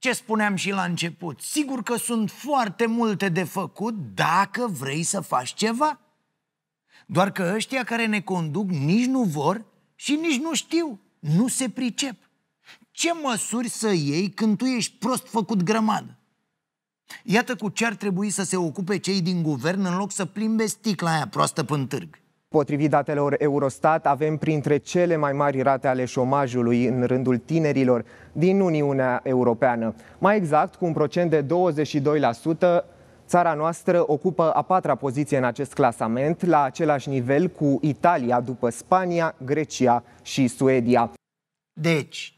Ce spuneam și la început, sigur că sunt foarte multe de făcut dacă vrei să faci ceva. Doar că ăștia care ne conduc nici nu vor și nici nu știu, nu se pricep. Ce măsuri să iei când tu ești prost făcut grămadă? Iată cu ce ar trebui să se ocupe cei din guvern în loc să plimbe sticla aia proastă pântârg. Potrivit datelor Eurostat, avem printre cele mai mari rate ale șomajului în rândul tinerilor din Uniunea Europeană. Mai exact, cu un procent de 22%, țara noastră ocupă a patra poziție în acest clasament, la același nivel cu Italia, după Spania, Grecia și Suedia. Deci,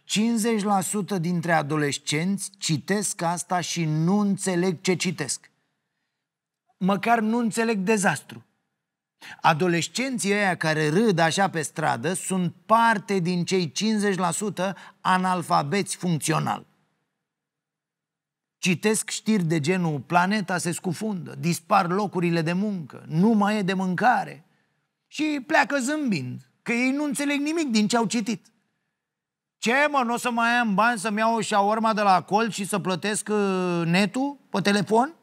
50% dintre adolescenți citesc asta și nu înțeleg ce citesc. Măcar nu înțeleg dezastru. Adolescenții ăia care râd așa pe stradă sunt parte din cei 50% analfabeți funcțional. Citesc știri de genul planeta se scufundă, dispar locurile de muncă, nu mai e de mâncare și pleacă zâmbind, că ei nu înțeleg nimic din ce au citit. Ce, mă, nu o să mai am bani să-mi iau urma de la col și să plătesc uh, netul pe telefon?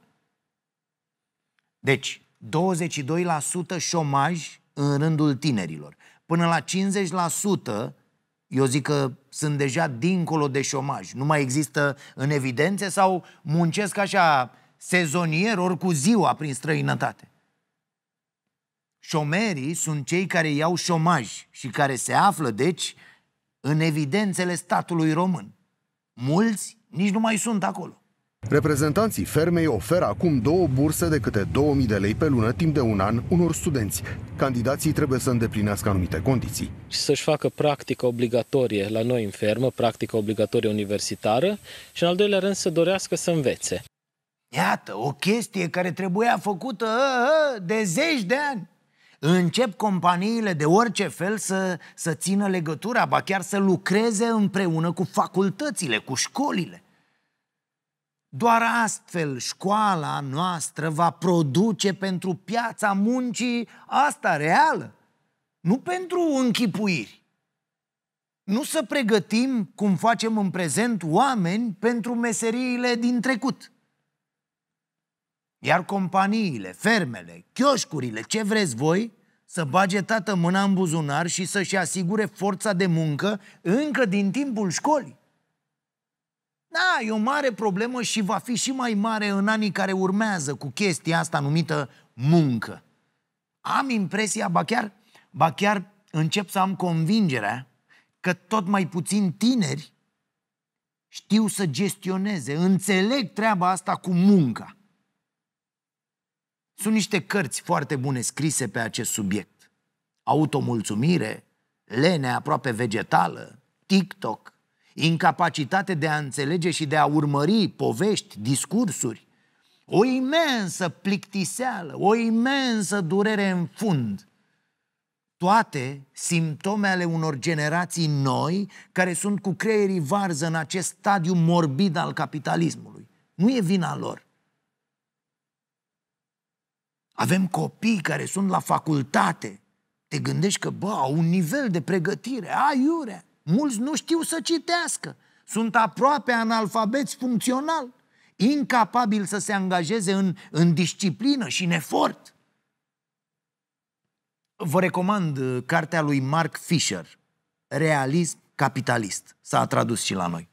Deci, 22% șomaj în rândul tinerilor. Până la 50%, eu zic că sunt deja dincolo de șomaj. Nu mai există în evidențe sau muncesc așa sezonier, ori cu ziua, prin străinătate. Șomerii sunt cei care iau șomaj și care se află, deci, în evidențele statului român. Mulți nici nu mai sunt acolo. Reprezentanții fermei oferă acum două burse de câte 2000 de lei pe lună timp de un an unor studenți. Candidații trebuie să îndeplinească anumite condiții. Să-și facă practică obligatorie la noi în fermă, practică obligatorie universitară și în al doilea rând să dorească să învețe. Iată, o chestie care trebuia făcută a, ă, a, ă, de zeci de ani. Încep companiile de orice fel să, să țină legătura, ba chiar să lucreze împreună cu facultățile, cu școlile. Doar astfel școala noastră va produce pentru piața muncii asta reală, nu pentru închipuiri. Nu să pregătim, cum facem în prezent, oameni pentru meseriile din trecut. Iar companiile, fermele, chioșcurile, ce vreți voi, să bage tată mâna în buzunar și să-și asigure forța de muncă încă din timpul școlii. Da, e o mare problemă și va fi și mai mare în anii care urmează cu chestia asta numită muncă. Am impresia, ba chiar, ba chiar încep să am convingerea că tot mai puțin tineri știu să gestioneze, înțeleg treaba asta cu munca. Sunt niște cărți foarte bune scrise pe acest subiect. Automulțumire, lene aproape vegetală, TikTok – incapacitate de a înțelege și de a urmări povești, discursuri, o imensă plictiseală, o imensă durere în fund. Toate simptome ale unor generații noi care sunt cu creierii varză în acest stadiu morbid al capitalismului. Nu e vina lor. Avem copii care sunt la facultate. Te gândești că, bă, au un nivel de pregătire, aiurea Mulți nu știu să citească. Sunt aproape analfabeți funcțional, incapabil să se angajeze în, în disciplină și în efort. Vă recomand uh, cartea lui Mark Fisher, Realism capitalist. S-a tradus și la noi.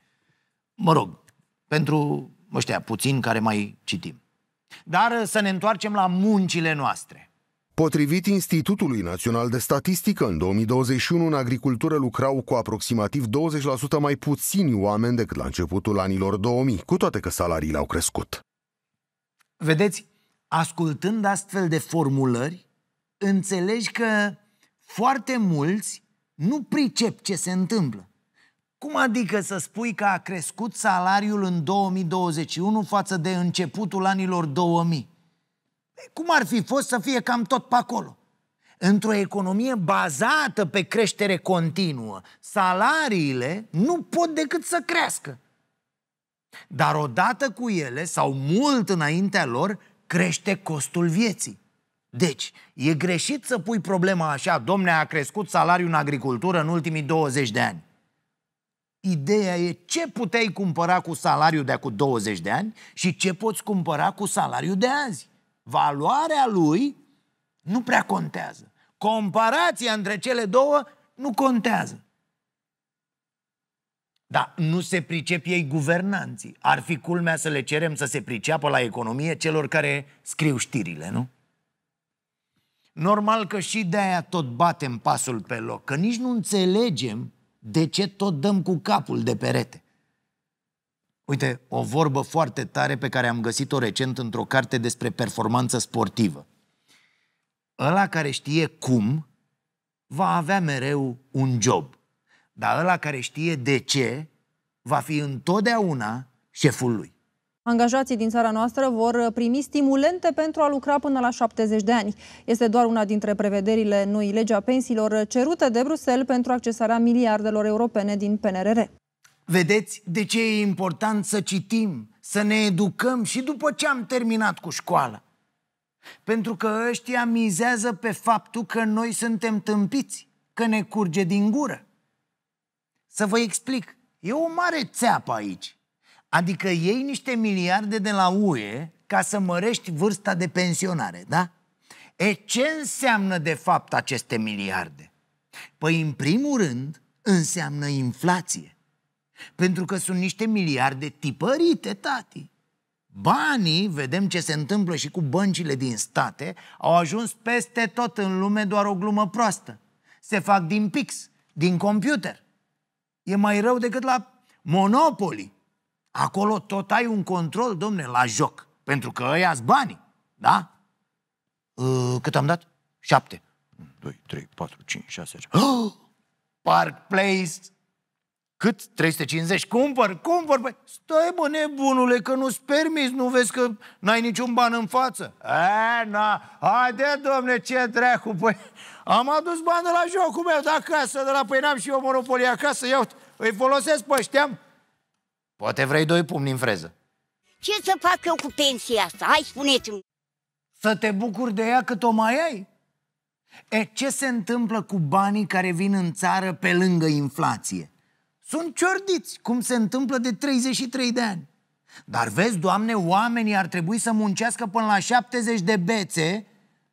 Mă rog, pentru ăștia puțin care mai citim. Dar uh, să ne întoarcem la muncile noastre. Potrivit Institutului Național de Statistică, în 2021 în agricultură lucrau cu aproximativ 20% mai puțini oameni decât la începutul anilor 2000, cu toate că salariile au crescut. Vedeți, ascultând astfel de formulări, înțelegi că foarte mulți nu pricep ce se întâmplă. Cum adică să spui că a crescut salariul în 2021 față de începutul anilor 2000? Cum ar fi fost să fie cam tot pe acolo? Într-o economie bazată pe creștere continuă, salariile nu pot decât să crească. Dar odată cu ele, sau mult înaintea lor, crește costul vieții. Deci, e greșit să pui problema așa, domne, a crescut salariul în agricultură în ultimii 20 de ani. Ideea e ce puteai cumpăra cu salariul de acum 20 de ani și ce poți cumpăra cu salariul de azi. Valoarea lui nu prea contează. Comparația între cele două nu contează. Dar nu se pricep ei guvernanții. Ar fi culmea să le cerem să se priceapă la economie celor care scriu știrile, nu? Normal că și de aia tot batem pasul pe loc, că nici nu înțelegem de ce tot dăm cu capul de perete. Uite, o vorbă foarte tare pe care am găsit-o recent într-o carte despre performanță sportivă. Ăla care știe cum va avea mereu un job, dar ăla care știe de ce va fi întotdeauna șeful lui. Angajații din țara noastră vor primi stimulente pentru a lucra până la 70 de ani. Este doar una dintre prevederile noi legea pensiilor cerută de Bruxelles pentru accesarea miliardelor europene din PNRR. Vedeți de ce e important să citim, să ne educăm și după ce am terminat cu școala. Pentru că ăștia mizează pe faptul că noi suntem tâmpiți, că ne curge din gură. Să vă explic, e o mare țeapă aici. Adică iei niște miliarde de la UE ca să mărești vârsta de pensionare, da? E ce înseamnă de fapt aceste miliarde? Păi în primul rând înseamnă inflație. Pentru că sunt niște miliarde tipărite, tati. Banii, vedem ce se întâmplă și cu băncile din state, au ajuns peste tot în lume doar o glumă proastă. Se fac din pix, din computer. E mai rău decât la Monopoly. Acolo tot ai un control, domne, la joc. Pentru că ăia banii, da? Ă, cât am dat? 7. 2, 3, 4, 5, 6, 7. Park Place cât? 350? Cumpăr, cumpăr, Păi, Stai, bă, nebunule, că nu-ți permis, nu vezi că n-ai niciun ban în față. E, na, haide, domne, ce dracu, păi Am adus bani de la jocul meu de acasă, de la păi n-am și eu monopolie acasă, iau, îi folosesc pe știam. Poate vrei doi pumni în freză. Ce să fac eu cu pensia asta? Hai, spuneți-mi. Să te bucuri de ea cât o mai ai. E, ce se întâmplă cu banii care vin în țară pe lângă inflație? Sunt ciordiți, cum se întâmplă de 33 de ani. Dar vezi, Doamne, oamenii ar trebui să muncească până la 70 de bețe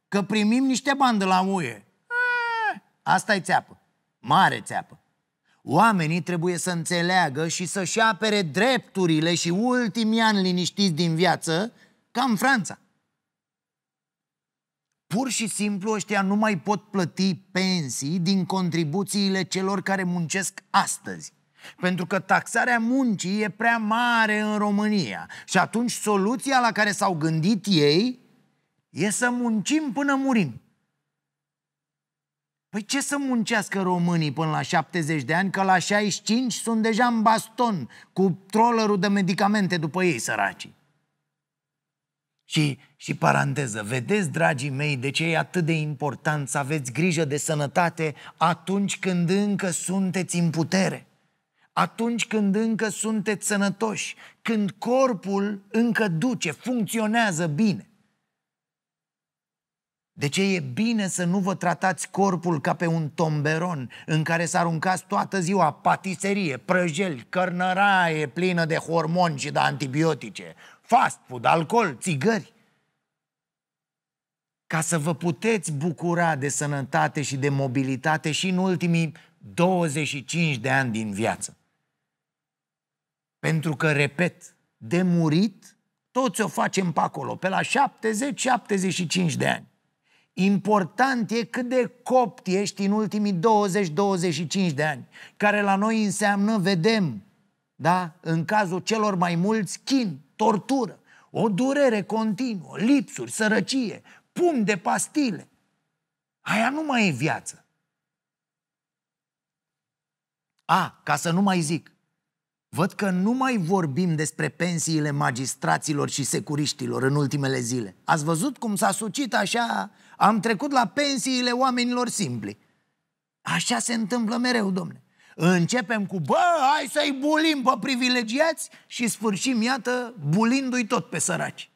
că primim niște bani de la muie. Asta e eh, țeapă. Mare țeapă. Oamenii trebuie să înțeleagă și să-și apere drepturile și ultimii ani liniștiți din viață, ca în Franța. Pur și simplu ăștia nu mai pot plăti pensii din contribuțiile celor care muncesc astăzi. Pentru că taxarea muncii e prea mare în România. Și atunci soluția la care s-au gândit ei e să muncim până murim. Păi ce să muncească românii până la 70 de ani, că la 65 sunt deja în baston cu trollerul de medicamente după ei săraci. Și, și paranteză, vedeți, dragii mei, de ce e atât de important să aveți grijă de sănătate atunci când încă sunteți în putere atunci când încă sunteți sănătoși, când corpul încă duce, funcționează bine. De ce e bine să nu vă tratați corpul ca pe un tomberon în care să aruncați toată ziua patiserie, prăjeli, cărnăraie plină de hormoni și de antibiotice, fast food, alcool, țigări? Ca să vă puteți bucura de sănătate și de mobilitate și în ultimii 25 de ani din viață. Pentru că, repet, de murit, toți o facem pe acolo, pe la 70-75 de ani. Important e cât de copt ești în ultimii 20-25 de ani, care la noi înseamnă, vedem, da? în cazul celor mai mulți, chin, tortură, o durere continuă, lipsuri, sărăcie, pum de pastile. Aia nu mai e viață. A, ca să nu mai zic, Văd că nu mai vorbim despre pensiile magistraților și securiștilor în ultimele zile. Ați văzut cum s-a sucit așa? Am trecut la pensiile oamenilor simpli. Așa se întâmplă mereu, domne. Începem cu, bă, hai să-i bulim pe privilegiați și sfârșim, iată, bulindu-i tot pe săraci.